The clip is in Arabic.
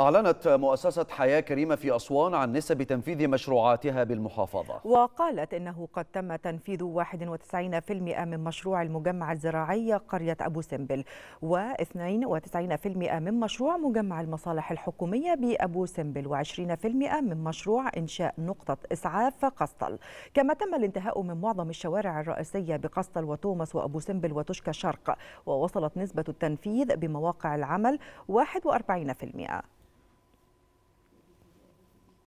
أعلنت مؤسسة حياة كريمة في أسوان عن نسب تنفيذ مشروعاتها بالمحافظة وقالت إنه قد تم تنفيذ 91% من مشروع المجمع الزراعي قرية أبو سمبل و92% من مشروع مجمع المصالح الحكومية بأبو سمبل و20% من مشروع إنشاء نقطة إسعاف قسطل كما تم الانتهاء من معظم الشوارع الرئيسية بقسطل وتومس وأبو سمبل وتشكى شرق ووصلت نسبة التنفيذ بمواقع العمل 41%